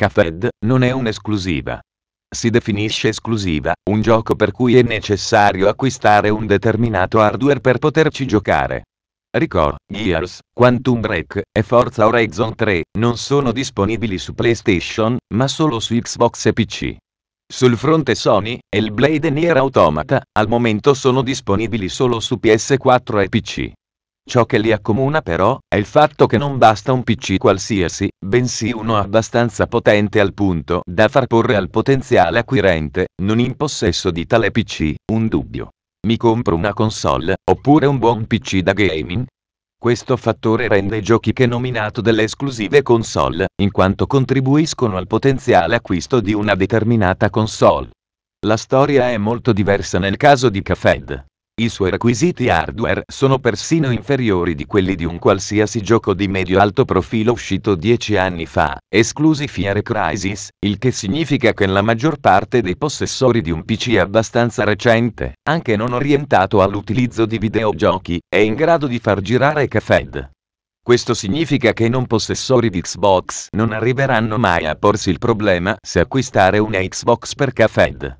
Cuphead non è un'esclusiva. Si definisce esclusiva, un gioco per cui è necessario acquistare un determinato hardware per poterci giocare. Record, Gears, Quantum Break e Forza Horizon 3 non sono disponibili su PlayStation, ma solo su Xbox e PC. Sul fronte Sony, Hellblade e Nier Automata, al momento sono disponibili solo su PS4 e PC. Ciò che li accomuna però, è il fatto che non basta un PC qualsiasi, bensì uno abbastanza potente al punto da far porre al potenziale acquirente, non in possesso di tale PC, un dubbio. Mi compro una console, oppure un buon PC da gaming? Questo fattore rende i giochi che nominato delle esclusive console, in quanto contribuiscono al potenziale acquisto di una determinata console. La storia è molto diversa nel caso di Cafed. I suoi requisiti hardware sono persino inferiori di quelli di un qualsiasi gioco di medio-alto profilo uscito dieci anni fa, esclusi Fire Crisis, il che significa che la maggior parte dei possessori di un PC abbastanza recente, anche non orientato all'utilizzo di videogiochi, è in grado di far girare Cafed. Questo significa che i non possessori di Xbox non arriveranno mai a porsi il problema se acquistare una Xbox per Cafed.